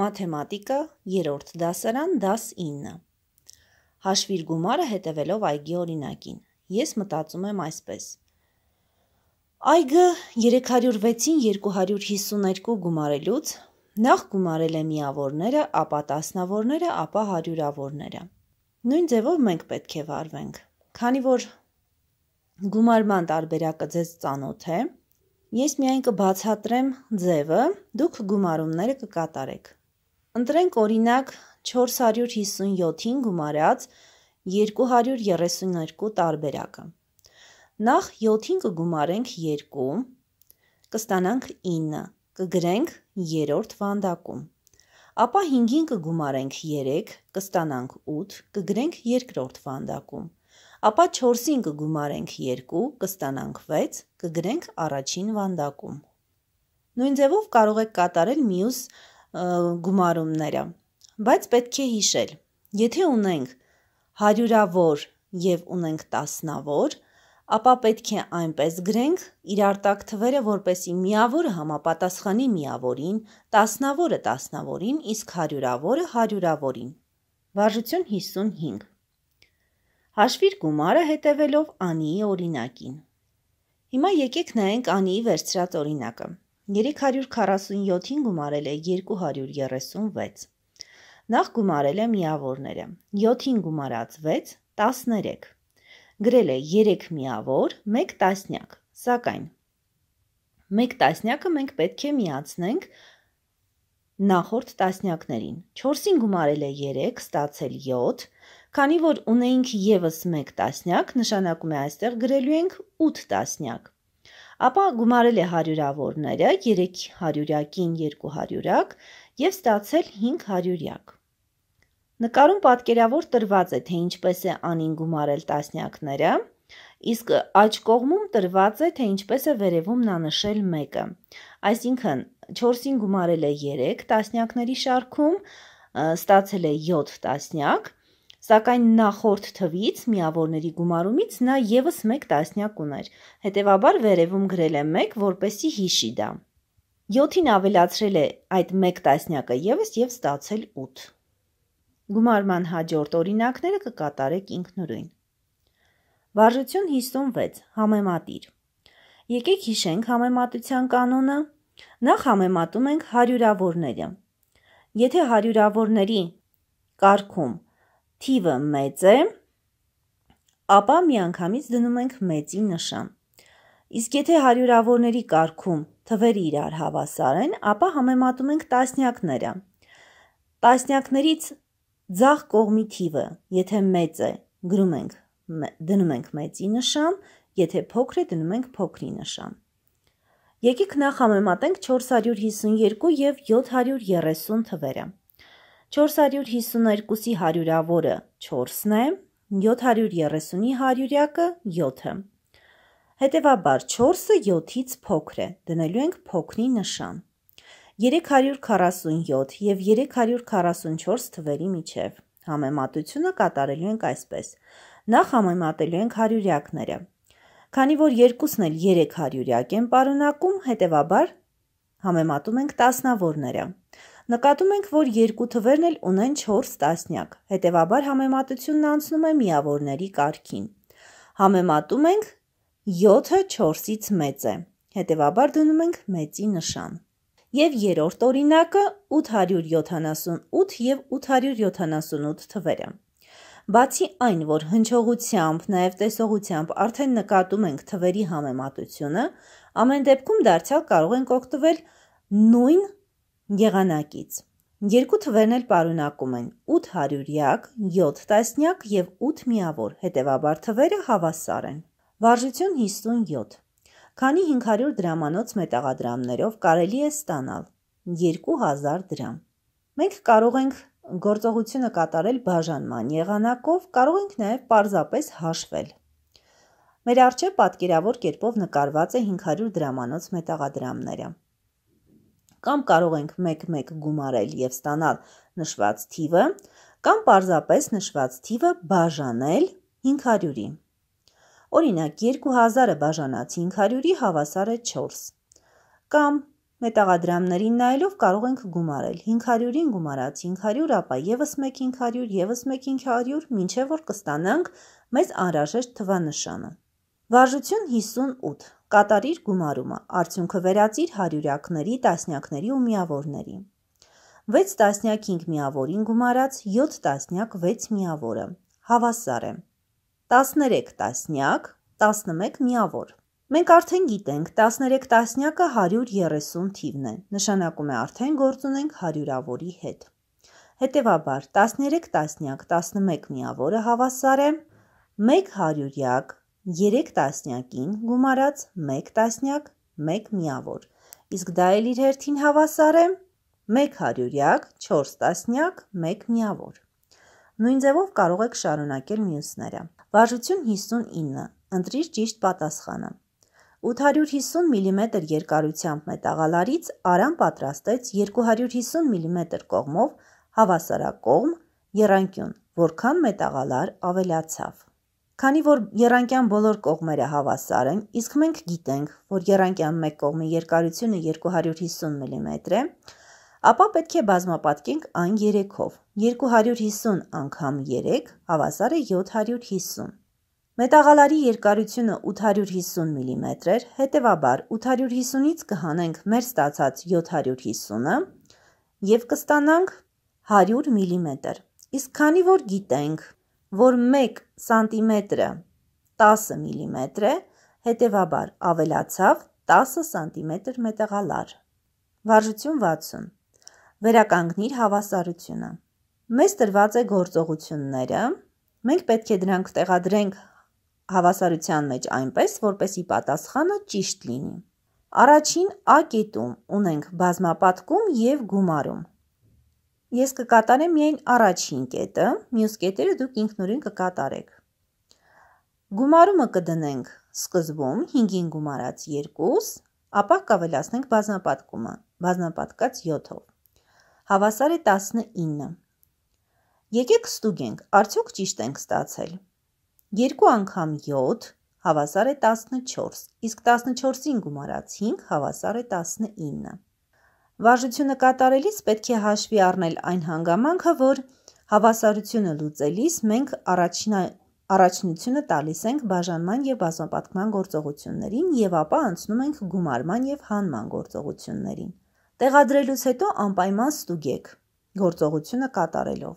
Մաթեմատիկա 3-րդ դասարան դաս 9։ Հաշվիր գումարը հետևելով այգի օրինակին։ Ես մտածում եմ այսպես. Այգը 306-ին 252 գումարելուց նախ գումարել է միավորները, ապա տասնավորները, ապա հարյուրավորները։ Նույն ձևով մենք պետք է վարվենք։ Քանի որ գումարման տարբերակը ձեզ ծանոթ է, ես միայն կբացատրեմ ձևը, դուք գումարումները կկատարեք։ Ընտրենք օրինակ 457-ին գումարած 232 տարբերակը։ Նախ 7-ին կգումարենք 2, կստանանք 9, կգրենք 3-րդ վանդակում։ Ապա 5-ին կգումարենք 3, կստանանք 8, կգրենք 2-րդ վանդակում։ Ապա 4-ին կգումարենք 2, կստանանք 6, կգրենք առաջին վանդակում։ Նույն ձևով կարող եք կատարել մյուս գումարումները։ Բայց պետք է հիշել, եթե ունենք հարյուրավոր եւ ունենք տասնավոր, ապա պետք է այնպես գրենք իրար տակ թվերը, որպեսի միավորը համապատասխանի միավորին, տասնավորը տասնավորին, իսկ հարյուրավորը հարյուրավորին։ Վարժություն 55։ Հաշվիր գումարը հետևելով Անիի օրինակին։ Հիմա եկեք նայենք Անիի վերցրած օրինակը։ 1 347-ին գումարել է 236։ Նախ գումարել է միավորները։ 7-ին գումարած 6 13։ Գրել է 3 միավոր, 1 տասնյակ, սակայն 1 տասնյակը մենք պետք է միացնենք նախորդ տասնյակներին։ 4-ին գումարել է 3, ստացել 7, քանի որ ունեինք եւս 1 տասնյակ, նշանակում է այստեղ գրելու ենք 8 տասնյակ ապա գումարել է հարյուրավորները 3 հարյուրյակին 2 հարյուրյակ և ստացել 5 հարյուրյակ։ Նկարում պատկերավոր տրված է, թե ինչպես է անին գումարել տասնյակները, իսկ աջ կողմում տրված է, թե ինչպես է վերևում նա նշել մեկը։ Այսինքն 4-ին գումարել է 3 տասնյակների շարքում, ստացել է 7 տասնյակ, սակայն նախորդ թվից միավորների գումարումից նա եւս 1 տասնյակ ուներ։ Հետևաբար վերևում գրել է 1, որպեսի հիշի դա։ 7-ին ավելացրել է այդ 1 տասնյակը եւս եւ ստացել 8։ Գումարման հաջորդ օրինակները կկատարեք ինքնուրույն։ Վարժություն 56 համեմատիր։ Եկեք հիշենք համեմատության կանոնը։ Նախ համեմատում ենք հարյուրավորները։ Եթե հարյուրավորների կարգում թիվը մեծ է, ապա միանգամից դնում ենք մեծի նշան։ Իսկ եթե հարյուրավորների կարգում թվերը իրար հավասար են, ապա համեմատում ենք տասնյակները։ Տասնյակներից ձախ կողմի թիվը, եթե մեծ է, գրում ենք դնում ենք մեծի նշան, եթե փոքր է դնում ենք փոքրի նշան։ Եկեք նախ համեմատենք 452 եւ 730 թվերը։ 452-ի հարյուրավորը 4-ն է, 730-ի հարյուրյակը 7-ը։ Հետևաբար 4-ը 7-ից փոքր է, դնելու ենք փոքրի նշան։ 347 և 344 թվերի միջև։ Համեմատությունը կատարելու ենք այսպես։ Նախ համեմատելու ենք հարյուրյակները։ Քանի որ երկուսն էլ 3 հարյուրյակ են պարունակում, հետևաբար համեմատում ենք տասնավորները։ 3 Նկատում ենք, որ երկու թվերն էլ ունեն 4 տասնյակ, հետևաբար համեմատությունն անցնում է միավորների կարգին։ Համեմատում ենք 7-ը 4-ից մեծ է, հետևաբար դնում ենք մեծի նշան։ Եվ երրորդ օրինակը 878 եւ 878 թվերը։ Բացի այն, որ հնչողությամբ, նաև տեսողությամբ արդեն նկատում ենք թվերի համեմատությունը, ամեն դեպքում դարձյալ կարող ենք օգտվել նույն Գեղանակից Երկու թվերն էլ պարունակում են 8 հարյուրյակ, 7 տասնյակ եւ 8 միավոր, հետեւաբար թվերը հավասար են։ Վարժություն 57։ Քանի 500 դրամանոց մետաղադրամներով կարելի է ստանալ 2000 դրամ։ Մենք կարող ենք գործողությունը կատարել բաժանման եղանակով, կարող ենք նաեւ parzapes հաշվել։ Մեր արջե պատկերավոր կերպով նկարված է 500 դրամանոց մետաղադրամները կամ կարող ենք մեկ-մեկ գումարել և ստանալ նշված թիվը, կամ պարզապես նշված թիվը բաժանել 500-ի։ Օրինակ 2000-ը բաժանած 500-ի հավասար է 4։ Կամ մետաղադրամներին նայելով կարող ենք գումարել 500-ին գումարած 500, ապա եւս 1 500, եւս 1 500, մինչեւ որ կստանանք մեզ անհրաժեշտ թվանշանը։ Վարժություն 58 կատարիր գումարումը, արդյունքը վերածիր հարյուրյակների, տասնյակների ու միավորների։ 6 տասնյակ 5 միավորին գումարած 7 տասնյակ 6 միավորը։ Հավասար է։ 13 տասնյակ 11 միավոր։ Մենք արդեն գիտենք 13 տասնյակը 130 թիվն է, նշանակում է արդեն գործ ունենք հարյուրավորի հետ։ Հետևաբար 13 տասնյակ 11 միավորը հավասար է 1 հարյուրյակ 3 տասնյակին գումարած 1 տասնյակ 1 միավոր, իսկ դա էլ իր հերթին հավասար է 1 հարյուրյակ 4 տասնյակ 1 միավոր։ Նույն ձևով կարող եք շարունակել մյուսները։ Վարժություն 59, ընտրիր ճիշտ պատասխանը։ 850 մմ երկարությամբ մետաղալարից Արամ պատրաստեց 250 մմ կողմով հավասարակողմ եռանկյուն, որքան մետաղալար ավելացավ։ Քանի որ Եռանկյան բոլոր կողմերը հավասար են, իսկ մենք գիտենք, որ Եռանկյան մեկ կողմի երկարությունը 250 մմ է, ապա պետք է բազմապատկենք այն 3-ով։ 250 անգամ 3 հավասար է 750։ Մետաղալարի երկարությունը 850 մմ էր, հետևաբար 850-ից կհանենք մեր ստացած 750-ը և կստանանք 100 մմ։ Իսկ քանի որ գիտենք, որ 1 սանտիմետրը 10 միլիմետր է, հետևաբար ավելացավ 10 սանտիմետր մետաղալար։ Վարժություն 60 վերականգնիր հավասարությունը։ Մեզ տրված է գործողությունները, մենք պետք է դրանք տեղադրենք հավասարության մեջ այնպես, որպեսի պատասխանը ճիշտ լինի։ Առաջին ակետում ունենք բազմապատկում և գումարում ես կկատարեմ միայն առաջին կետը, մյուս կետերը դուք ինքնուրույն կկատարեք։ Գումարումը կդնենք սկզբում 5-ին գումարած 2, ապա կավելացնենք բազմապատկումը, բազմապատկած 7-ով։ Հավասար է 19։ Եկեք ստուգենք, արդյոք ճիշտ ենք ստացել։ 2 անգամ 7 հավասար է 14, իսկ 14-ին գումարած 5 հավասար է 19։ Վարժությունը կատարելիս պետք է հաշվի առնել այն հանգամանքը, որ հավասարությունը լուծելիս մենք առաջնա, առաջնությունը տալիս ենք բաժանման և բազմապատկման գործողություններին և ապա անցնում ենք գումարման և հանման գործողություններին։ Տեղադրելուց հետո անպայման ստուգեք գործողությունը կատարելով։